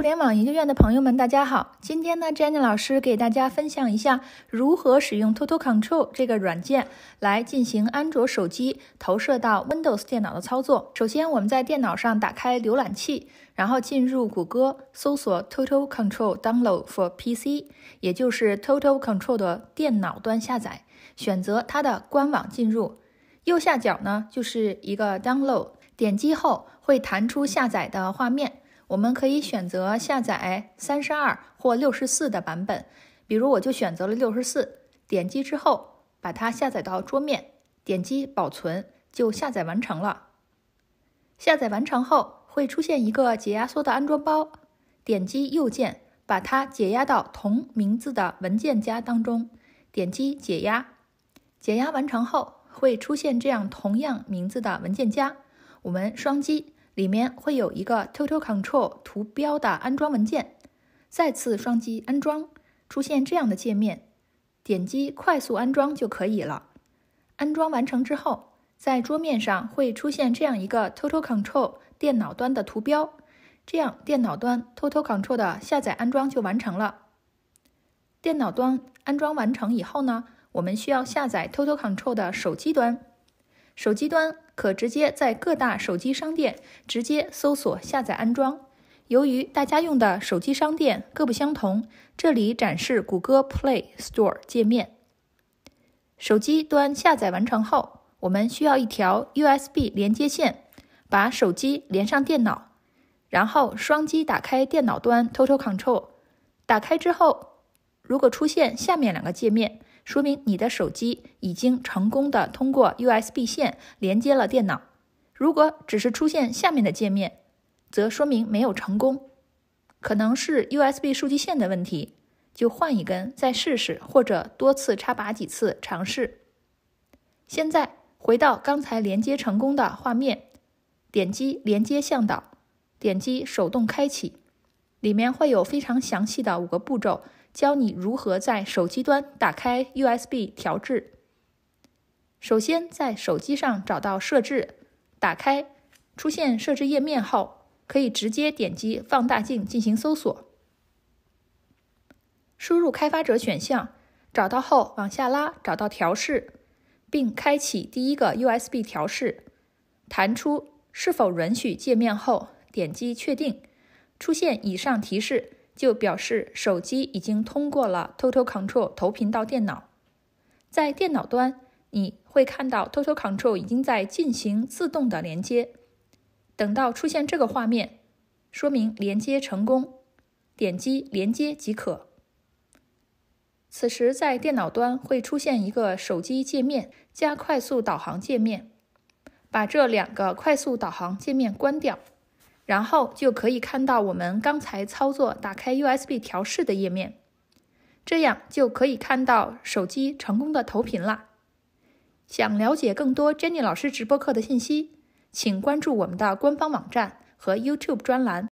互联网研究院的朋友们，大家好。今天呢，Jenny 老师给大家分享一下如何使用 Total Control 这个软件来进行安卓手机投射到 Windows 电脑的操作。首先，我们在电脑上打开浏览器，然后进入谷歌搜索 Total Control Download for PC，也就是 Total Control 的电脑端下载。选择它的官网进入，右下角呢就是一个 Download，点击后会弹出下载的画面。我们可以选择下载三十二或六十四的版本，比如我就选择了六十四。点击之后，把它下载到桌面，点击保存就下载完成了。下载完成后，会出现一个解压缩的安装包，点击右键把它解压到同名字的文件夹当中，点击解压。解压完成后，会出现这样同样名字的文件夹，我们双击。里面会有一个 Total Control 图标的安装文件，再次双击安装，出现这样的界面，点击快速安装就可以了。安装完成之后，在桌面上会出现这样一个 Total Control 电脑端的图标，这样电脑端 Total Control 的下载安装就完成了。电脑端安装完成以后呢，我们需要下载 Total Control 的手机端，手机端。可直接在各大手机商店直接搜索下载安装。由于大家用的手机商店各不相同，这里展示谷歌 Play Store 界面。手机端下载完成后，我们需要一条 USB 连接线，把手机连上电脑，然后双击打开电脑端 Total Control。打开之后，如果出现下面两个界面。说明你的手机已经成功的通过 USB 线连接了电脑。如果只是出现下面的界面，则说明没有成功，可能是 USB 数据线的问题，就换一根再试试，或者多次插拔几次尝试。现在回到刚才连接成功的画面，点击连接向导，点击手动开启，里面会有非常详细的五个步骤。教你如何在手机端打开 USB 调制。首先，在手机上找到设置，打开，出现设置页面后，可以直接点击放大镜进行搜索，输入“开发者选项”，找到后往下拉，找到调试，并开启第一个 USB 调试。弹出“是否允许”界面后，点击确定，出现以上提示。就表示手机已经通过了 Total Control 投屏到电脑，在电脑端你会看到 Total Control 已经在进行自动的连接，等到出现这个画面，说明连接成功，点击连接即可。此时在电脑端会出现一个手机界面加快速导航界面，把这两个快速导航界面关掉。然后就可以看到我们刚才操作打开 USB 调试的页面，这样就可以看到手机成功的投屏了。想了解更多 Jenny 老师直播课的信息，请关注我们的官方网站和 YouTube 专栏。